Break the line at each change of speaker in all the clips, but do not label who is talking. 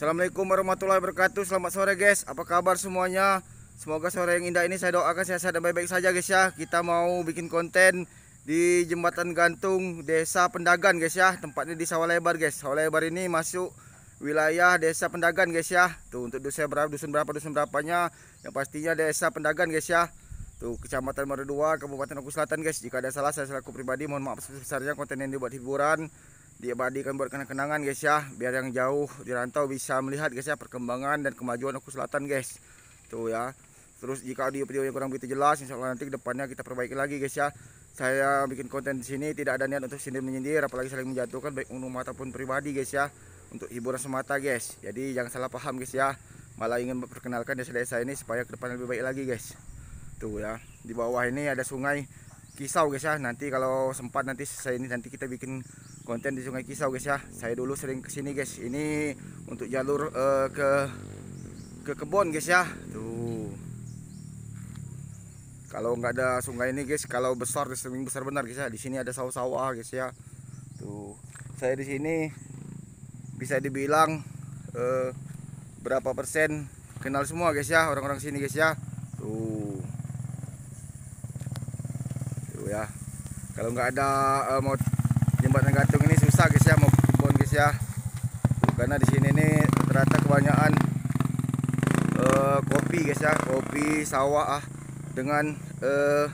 Assalamualaikum warahmatullahi wabarakatuh Selamat sore guys Apa kabar semuanya Semoga sore yang indah ini saya doakan sehat dan baik-baik saja guys ya Kita mau bikin konten di jembatan gantung desa pendagan guys ya Tempatnya di sawah lebar guys Sawah lebar ini masuk wilayah desa pendagan guys ya Tuh untuk dusun berapa dusun berapa dusun berapanya Yang pastinya desa pendagan guys ya Tuh kecamatan merdua, Kabupaten Oku Selatan guys Jika ada salah saya selaku pribadi mohon maaf sebesarnya konten yang dibuat hiburan diabadikan buat kenangan kenangan guys ya biar yang jauh di rantau bisa melihat guys ya perkembangan dan kemajuan aku selatan guys tuh ya terus jika audio video yang kurang begitu jelas insya Allah nanti depannya kita perbaiki lagi guys ya saya bikin konten di sini tidak ada niat untuk sindir menyindir apalagi saling menjatuhkan baik umum ataupun pribadi guys ya untuk hiburan semata guys jadi jangan salah paham guys ya malah ingin memperkenalkan desa desa ini supaya ke depan lebih baik lagi guys tuh ya di bawah ini ada sungai kisau guys ya nanti kalau sempat nanti saya ini nanti kita bikin konten di Sungai Kisau guys ya. Saya dulu sering kesini guys. Ini untuk jalur uh, ke ke kebon guys ya. Tuh. Kalau nggak ada sungai ini guys, kalau besar sering besar benar guys ya. Di sini ada sawah-sawah guys ya. Tuh. Saya di sini bisa dibilang uh, berapa persen kenal semua guys ya orang-orang sini guys ya. Tuh. Tuh ya. Kalau nggak ada uh, mau jembatan gantung ini susah guys ya mau kebun guys ya karena di sini nih ternyata kebanyakan uh, kopi guys ya kopi sawah ah dengan uh,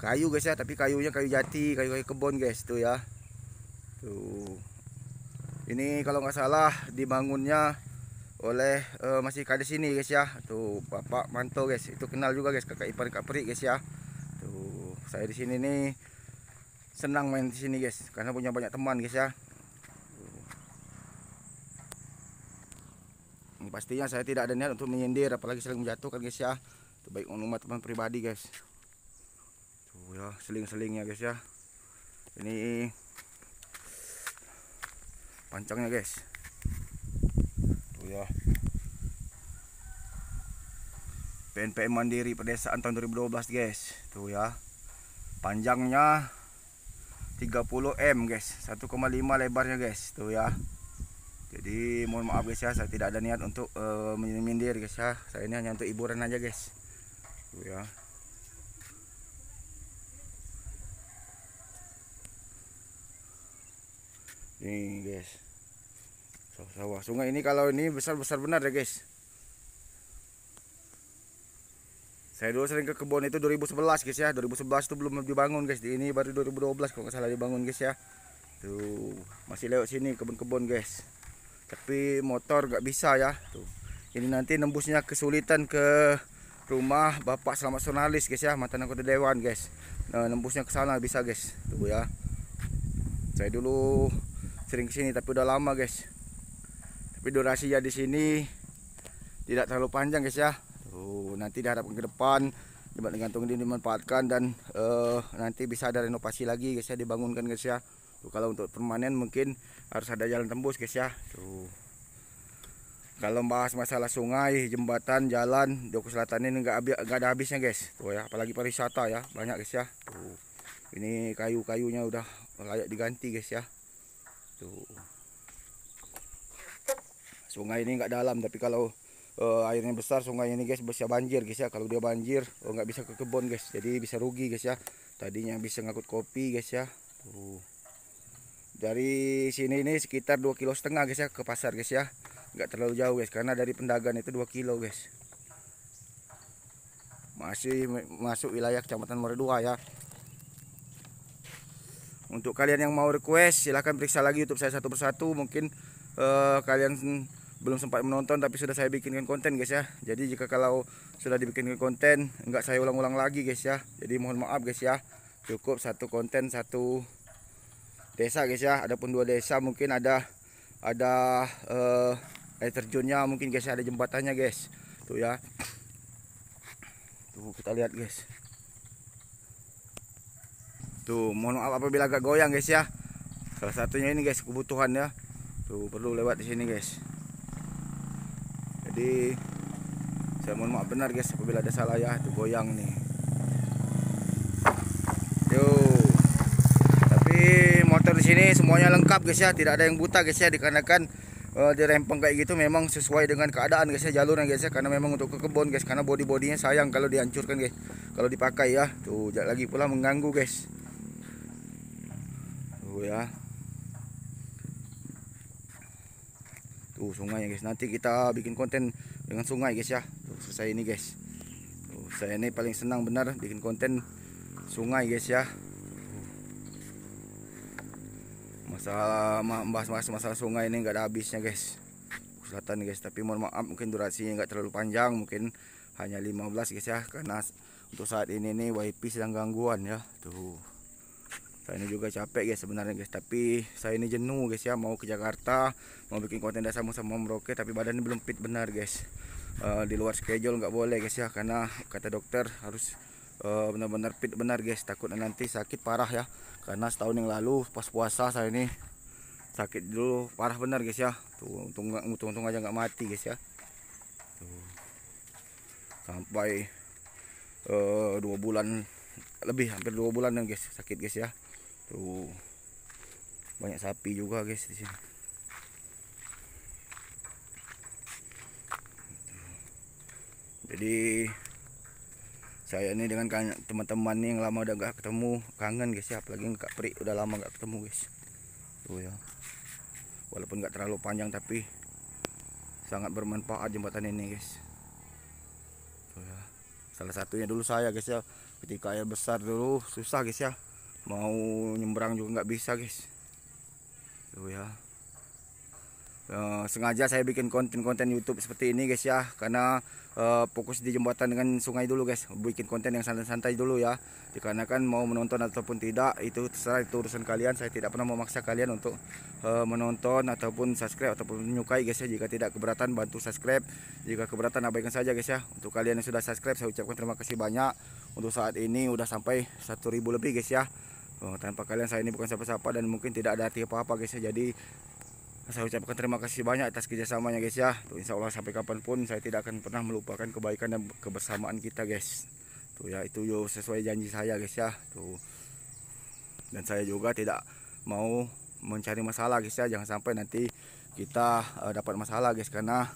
kayu guys ya tapi kayunya kayu jati kayu kayu kebun guys tuh ya tuh ini kalau nggak salah dibangunnya oleh uh, eh, masih kades sini guys ya tuh bapak manto guys itu kenal juga guys kakak ipar kak peri guys ya tuh saya di sini nih senang main di sini guys karena punya banyak teman guys ya ini hmm, pastinya saya tidak ada niat untuk menyindir apalagi saling menjatuhkan guys ya itu baik umat teman pribadi guys tuh ya seling-selingnya guys ya ini pancangnya guys tuh ya PNPM Mandiri pedesaan tahun 2012 guys tuh ya panjangnya 30M guys 1,5 lebarnya guys tuh ya jadi mohon maaf guys ya saya tidak ada niat untuk uh, menyindir guys ya saya ini hanya untuk hiburan aja guys tuh ya ini guys sawah sungai ini kalau ini besar-besar benar ya guys Saya dulu sering ke kebun itu 2011 guys ya 2011 itu belum dibangun guys di ini baru 2012 kalau nggak salah dibangun guys ya Tuh masih lewat sini kebun-kebun guys Tapi motor nggak bisa ya Tuh Ini nanti nembusnya kesulitan ke rumah Bapak Selamat Sonalis guys ya mantan anggota dewan guys nah, nembusnya ke sana bisa guys tuh ya saya dulu sering kesini tapi udah lama guys tapi durasi ya di sini tidak terlalu panjang guys ya Oh nanti diharapkan ke depan jembatan gantung ini dimanfaatkan dan uh, nanti bisa ada renovasi lagi guys ya dibangunkan guys ya. Tuh kalau untuk permanen mungkin harus ada jalan tembus guys ya. Tuh. Kalau bahas masalah sungai, jembatan, jalan, Oku Selatan ini enggak habis enggak ada habisnya guys. Tuh ya, apalagi pariwisata ya, banyak guys ya. Tuh. Ini kayu-kayunya udah layak diganti guys ya. Tuh. Sungai ini enggak dalam tapi kalau uh, eh, airnya besar sungai ini guys bisa banjir guys ya kalau dia banjir eh, nggak uh, bisa ke kebun guys jadi bisa rugi guys ya tadinya bisa ngangkut kopi guys ya tuh dari sini ini sekitar 2 kilo setengah guys ya ke pasar guys ya nggak terlalu jauh guys karena dari pendagang itu 2 kilo guys masih masuk wilayah kecamatan Merdua ya untuk kalian yang mau request silahkan periksa lagi YouTube saya satu persatu mungkin uh, kalian belum sempat menonton tapi sudah saya bikinkan konten guys ya jadi jika kalau sudah dibikinkan konten enggak saya ulang-ulang lagi guys ya jadi mohon maaf guys ya cukup satu konten satu desa guys ya ada pun dua desa mungkin ada ada uh, air terjunnya mungkin guys ya ada jembatannya guys tuh ya tuh kita lihat guys tuh mohon maaf apabila agak goyang guys ya salah satunya ini guys kebutuhan ya tuh perlu lewat di sini guys jadi saya mohon maaf benar guys apabila ada salah ya itu goyang nih yo tapi motor di sini semuanya lengkap guys ya tidak ada yang buta guys ya dikarenakan uh, di kayak gitu memang sesuai dengan keadaan guys ya jalurnya guys ya karena memang untuk ke kebun guys karena body bodinya sayang kalau dihancurkan guys kalau dipakai ya tuh lagi pula mengganggu guys tuh ya tuh sungai ya, guys nanti kita bikin konten dengan sungai guys ya tuh, selesai ini guys tuh, saya ini paling senang benar bikin konten sungai guys ya masalah membahas masalah, masalah sungai ini nggak ada habisnya guys selatan guys tapi mohon maaf mungkin durasinya nggak terlalu panjang mungkin hanya 15 guys ya karena untuk saat ini nih WiFi sedang gangguan ya tuh saya ini juga capek guys sebenarnya guys tapi saya ini jenuh guys ya mau ke Jakarta mau bikin konten dasar sama meroket tapi badan ini belum fit benar guys uh, di luar schedule nggak boleh guys ya karena kata dokter harus benar eh, benar-benar fit benar guys takutnya nanti sakit parah ya karena setahun yang lalu pas puasa saya ini sakit dulu parah benar guys ya tuh untung untung, untung aja nggak mati guys ya tuh sampai uh, dua bulan lebih hampir dua bulan guys sakit guys ya tuh banyak sapi juga guys di sini jadi saya ini dengan teman-teman yang lama udah gak ketemu kangen guys ya apalagi kak Pri udah lama gak ketemu guys tuh ya walaupun gak terlalu panjang tapi sangat bermanfaat jembatan ini guys tuh ya salah satunya dulu saya guys ya ketika air besar dulu susah guys ya mau nyebrang juga nggak bisa guys tuh ya uh, sengaja saya bikin konten-konten YouTube seperti ini guys ya karena uh, fokus di jembatan dengan sungai dulu guys bikin konten yang santai-santai dulu ya dikarenakan mau menonton ataupun tidak itu terserah itu urusan kalian saya tidak pernah memaksa kalian untuk uh, menonton ataupun subscribe ataupun menyukai guys ya jika tidak keberatan bantu subscribe jika keberatan abaikan saja guys ya untuk kalian yang sudah subscribe saya ucapkan terima kasih banyak untuk saat ini udah sampai 1000 lebih guys ya oh, tanpa kalian saya ini bukan siapa-siapa dan mungkin tidak ada arti apa-apa guys ya jadi saya ucapkan terima kasih banyak atas kerjasamanya guys ya tuh insya Allah sampai kapanpun saya tidak akan pernah melupakan kebaikan dan kebersamaan kita guys tuh ya itu yo sesuai janji saya guys ya tuh dan saya juga tidak mau mencari masalah guys ya jangan sampai nanti kita uh, dapat masalah guys karena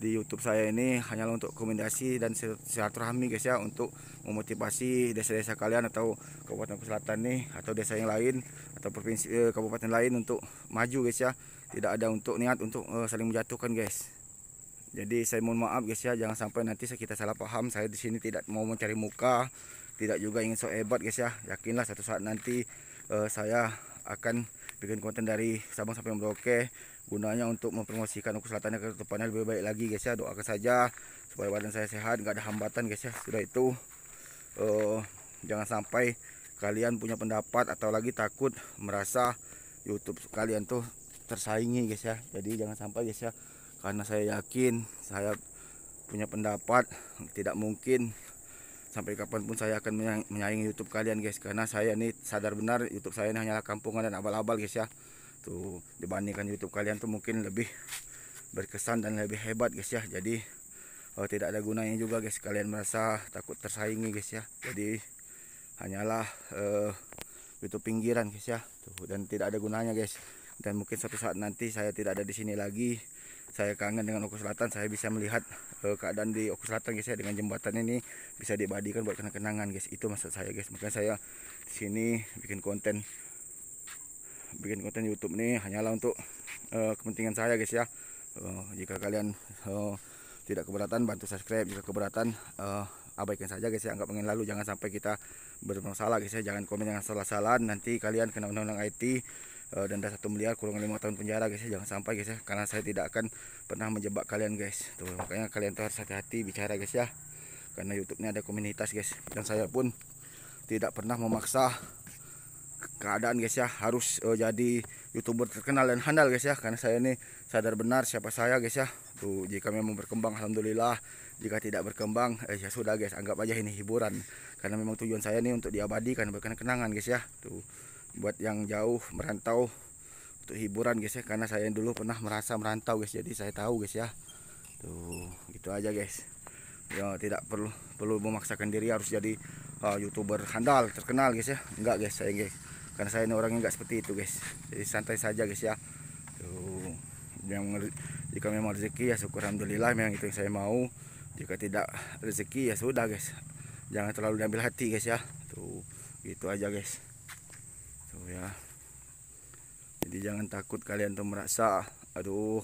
di YouTube saya ini hanya untuk komunikasi dan silaturahmi guys ya untuk memotivasi desa-desa kalian atau kabupaten selatan nih atau desa yang lain atau provinsi eh, kabupaten lain untuk maju guys ya tidak ada untuk niat untuk eh, saling menjatuhkan guys jadi saya mohon maaf guys ya jangan sampai nanti kita salah paham saya di sini tidak mau mencari muka tidak juga ingin so hebat guys ya yakinlah satu saat nanti eh, saya akan bikin konten dari Sabang sampai Merauke gunanya untuk mempromosikan Uku Selatannya ke depannya lebih baik lagi guys ya doakan saja supaya badan saya sehat nggak ada hambatan guys ya sudah itu uh, jangan sampai kalian punya pendapat atau lagi takut merasa YouTube kalian tuh tersaingi guys ya jadi jangan sampai guys ya karena saya yakin saya punya pendapat tidak mungkin sampai kapanpun saya akan menyaingi YouTube kalian guys karena saya ini sadar benar YouTube saya ini hanyalah kampungan dan abal-abal guys ya tuh gitu. dibandingkan YouTube kalian tuh mungkin lebih berkesan dan lebih hebat guys ya jadi oh, tidak ada gunanya juga guys kalian merasa takut tersaingi guys ya jadi hanyalah uh, eh, YouTube pinggiran guys ya tuh dan tidak ada gunanya guys dan mungkin suatu saat nanti saya tidak ada di sini lagi saya kangen dengan Oku Selatan saya bisa melihat uh, keadaan di Oku Selatan guys ya dengan jembatan ini bisa dibadikan buat kenang-kenangan guys itu maksud saya guys makanya saya di sini bikin konten bikin konten YouTube ini hanyalah untuk uh, kepentingan saya guys ya. Uh, jika kalian uh, tidak keberatan bantu subscribe jika keberatan uh, abaikan saja guys ya anggap pengen lalu jangan sampai kita bermasalah guys ya jangan komen yang salah salah. nanti kalian kena undang-undang IT uh, denda satu miliar kurang lima tahun penjara guys ya jangan sampai guys ya karena saya tidak akan pernah menjebak kalian guys tuh makanya kalian tuh harus hati-hati bicara guys ya karena YouTube ini ada komunitas guys dan saya pun tidak pernah memaksa keadaan guys ya harus uh, jadi youtuber terkenal dan handal guys ya karena saya ini sadar benar siapa saya guys ya tuh jika memang berkembang alhamdulillah jika tidak berkembang eh, ya sudah guys anggap aja ini hiburan karena memang tujuan saya ini untuk diabadikan bukan kenangan guys ya tuh buat yang jauh merantau untuk hiburan guys ya karena saya dulu pernah merasa merantau guys jadi saya tahu guys ya tuh gitu aja guys ya tidak perlu perlu memaksakan diri harus jadi uh, youtuber handal terkenal guys ya enggak guys saya guys karena saya ini orangnya nggak seperti itu guys jadi santai saja guys ya tuh yang jika memang rezeki ya syukur alhamdulillah memang itu yang saya mau jika tidak rezeki ya sudah guys jangan terlalu diambil hati guys ya tuh gitu aja guys tuh ya jadi jangan takut kalian tuh merasa aduh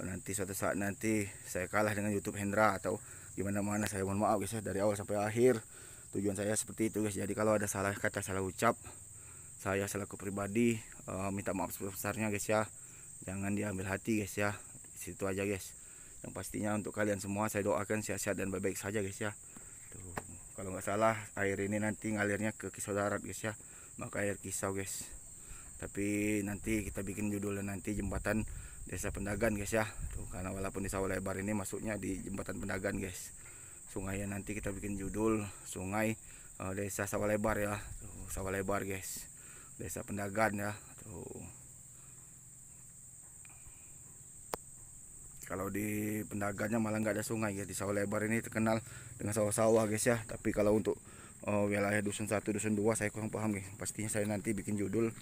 nanti suatu saat nanti saya kalah dengan YouTube Hendra atau gimana mana saya mohon maaf guys ya dari awal sampai akhir tujuan saya seperti itu guys jadi kalau ada salah kata salah ucap saya selaku pribadi uh, minta maaf sebesar sebesarnya guys ya jangan diambil hati guys ya situ aja guys yang pastinya untuk kalian semua saya doakan sehat-sehat dan baik-baik saja guys ya tuh kalau nggak salah air ini nanti ngalirnya ke kisau darat guys ya maka air kisau guys tapi nanti kita bikin judulnya nanti jembatan desa pendagan guys ya tuh karena walaupun di sawah lebar ini masuknya di jembatan pendagan guys ya nanti kita bikin judul sungai uh, desa sawah lebar ya tuh, sawah lebar guys desa pendagan ya tuh kalau di pendagannya malah nggak ada sungai ya di sawah lebar ini terkenal dengan sawah-sawah guys ya tapi kalau untuk oh, wilayah dusun 1, dusun 2 saya kurang paham nih pastinya saya nanti bikin judul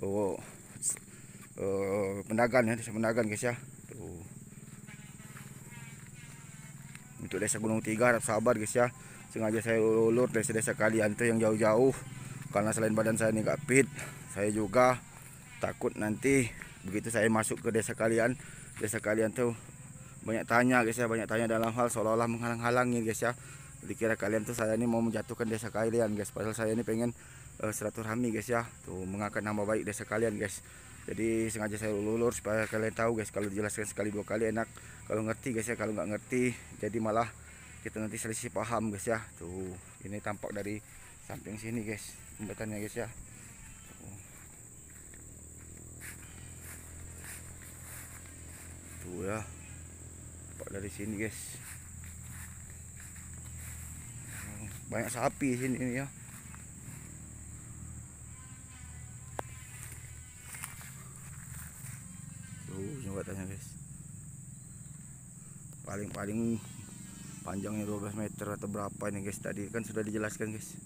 oh, oh eh, pendagan ya desa pendagan guys ya tuh untuk desa gunung tiga harap sabar guys ya sengaja saya ulur desa-desa kalian tuh yang jauh-jauh karena selain badan saya ini gak fit saya juga takut nanti begitu saya masuk ke desa kalian desa kalian tuh banyak tanya guys ya banyak tanya dalam hal seolah-olah menghalang-halangi guys ya dikira kalian tuh saya ini mau menjatuhkan desa kalian guys padahal saya ini pengen uh, eh, hami guys ya tuh mengangkat nama baik desa kalian guys jadi sengaja saya lulur supaya kalian tahu guys kalau dijelaskan sekali dua kali enak kalau ngerti guys ya kalau nggak ngerti jadi malah kita nanti selisih paham guys ya tuh ini tampak dari samping sini guys jembatannya guys ya tuh ya pak dari sini guys banyak sapi sini ini ya tuh jembatannya guys paling-paling panjangnya 12 meter atau berapa ini guys tadi kan sudah dijelaskan guys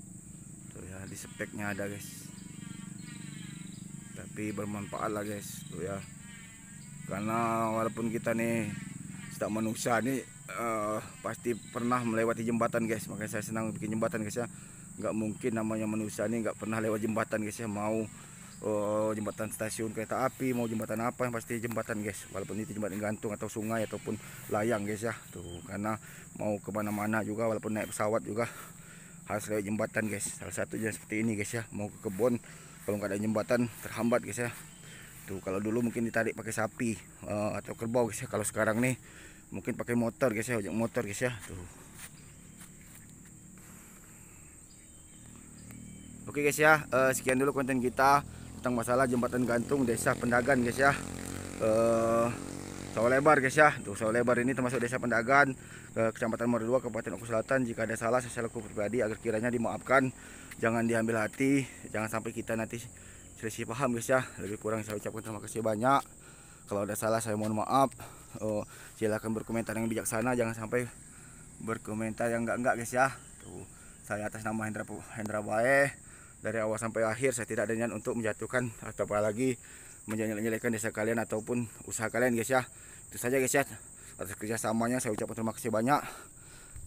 ya di speknya ada guys tapi bermanfaat lah guys tuh ya karena walaupun kita nih tak manusia nih uh, pasti pernah melewati jembatan guys makanya saya senang bikin jembatan guys ya nggak mungkin namanya manusia nih nggak pernah lewat jembatan guys ya mau uh, jembatan stasiun kereta api mau jembatan apa yang pasti jembatan guys walaupun itu jembatan gantung atau sungai ataupun layang guys ya tuh karena mau kemana-mana juga walaupun naik pesawat juga harus lewat jembatan guys salah satunya seperti ini guys ya mau ke kebun kalau nggak ada jembatan terhambat guys ya tuh kalau dulu mungkin ditarik pakai sapi uh, atau kerbau guys ya kalau sekarang nih mungkin pakai motor guys ya ojek motor guys ya tuh Oke guys ya, uh, sekian dulu konten kita tentang masalah jembatan gantung desa Pendagan guys ya. Uh, sawah lebar guys ya untuk sawah lebar ini termasuk desa pendagan ke kecamatan Muara 2 Kabupaten Oku Selatan jika ada salah saya selaku pribadi agar kiranya dimaafkan jangan diambil hati jangan sampai kita nanti selisih paham guys ya lebih kurang saya ucapkan terima kasih banyak kalau ada salah saya mohon maaf oh, silahkan berkomentar yang bijaksana jangan sampai berkomentar yang enggak-enggak guys ya tuh saya atas nama Hendra Hendra Bae dari awal sampai akhir saya tidak ada niat untuk menjatuhkan atau apalagi lagi menjelek-jelekkan desa kalian ataupun usaha kalian guys ya itu saja guys ya atas kerjasamanya saya ucapkan terima kasih banyak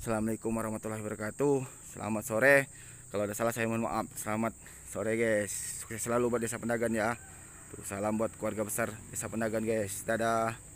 Assalamualaikum warahmatullahi wabarakatuh Selamat sore Kalau ada salah saya mohon maaf Selamat sore guys Sukses selalu buat desa pendagan ya Salam buat keluarga besar desa pendagan guys Dadah